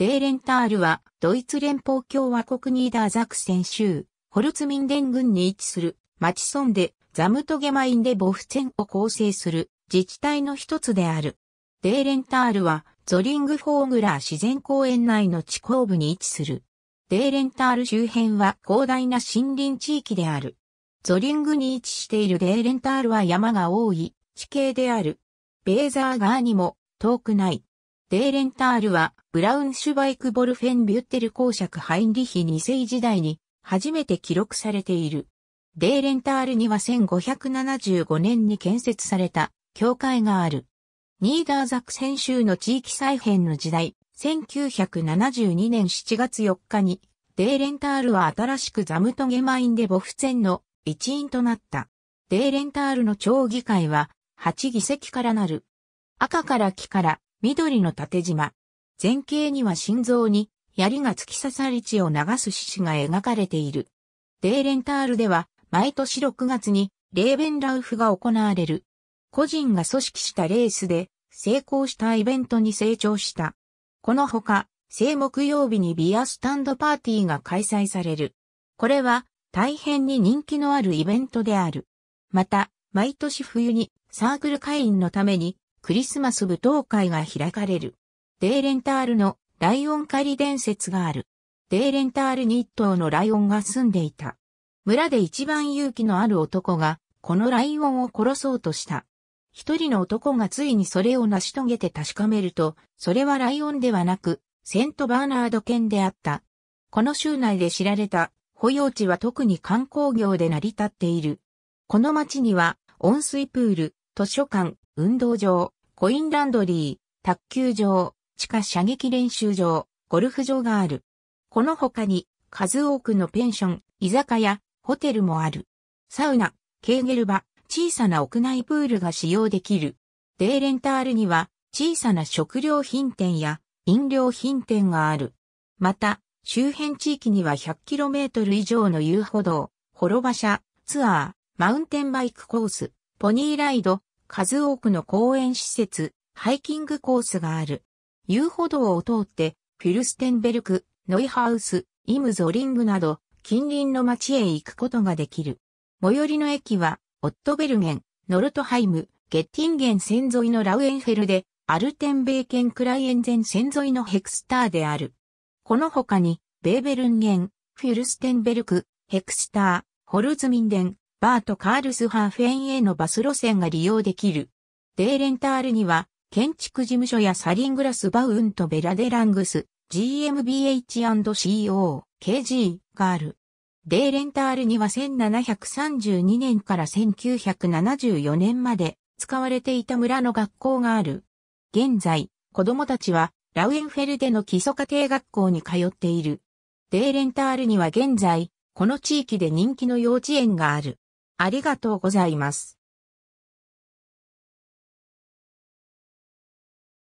デーレンタールは、ドイツ連邦共和国ニーダーザクセン州、ホルツミンデン郡に位置する、町村で、ザムトゲマインでボフチェンを構成する、自治体の一つである。デーレンタールは、ゾリングフォーグラー自然公園内の地高部に位置する。デーレンタール周辺は広大な森林地域である。ゾリングに位置しているデーレンタールは山が多い地形である。ベーザー側にも遠くない。デーレンタールは、ブラウンシュバイク・ボルフェン・ビュッテル公爵ハインリヒ2世時代に、初めて記録されている。デーレンタールには1575年に建設された、教会がある。ニーダーザク先週州の地域再編の時代、1972年7月4日に、デーレンタールは新しくザムトゲマインデ・ボフツェンの一員となった。デーレンタールの町議会は8議席からなる。赤から木から緑の縦縞。前景には心臓に槍が突き刺さり血を流す獅子が描かれている。デーレンタールでは毎年6月にレーベンラウフが行われる。個人が組織したレースで成功したイベントに成長した。このほか、正木曜日にビアスタンドパーティーが開催される。これは大変に人気のあるイベントである。また、毎年冬にサークル会員のためにクリスマス舞踏会が開かれる。デーレンタールのライオン狩り伝説がある。デーレンタールに一頭のライオンが住んでいた。村で一番勇気のある男が、このライオンを殺そうとした。一人の男がついにそれを成し遂げて確かめると、それはライオンではなく、セントバーナード犬であった。この州内で知られた保養地は特に観光業で成り立っている。この町には温水プール、図書館、運動場、コインランドリー、卓球場、地下射撃練習場、ゴルフ場がある。この他に数多くのペンション、居酒屋、ホテルもある。サウナ、ケーゲル場、小さな屋内プールが使用できる。デーレンタールには小さな食料品店や飲料品店がある。また、周辺地域には 100km 以上の遊歩道、幌馬車、ツアー、マウンテンバイクコース、ポニーライド、数多くの公園施設、ハイキングコースがある。遊歩道を通って、フィルステンベルク、ノイハウス、イムゾリングなど、近隣の町へ行くことができる。最寄りの駅は、オットベルゲン、ノルトハイム、ゲッティンゲン線沿いのラウエンフェルで、アルテンベーケンクライエンゼン線沿いのヘクスターである。この他に、ベーベルンゲン、フィルステンベルク、ヘクスター、ホルズミンデン、バート・カールスハーフェンへのバス路線が利用できる。デーレンタールには、建築事務所やサリングラスバウンとベラデラングス、GMBH&CO、KG がある。デーレンタールには1732年から1974年まで使われていた村の学校がある。現在、子供たちはラウエンフェルデの基礎家庭学校に通っている。デーレンタールには現在、この地域で人気の幼稚園がある。ありがとうございます。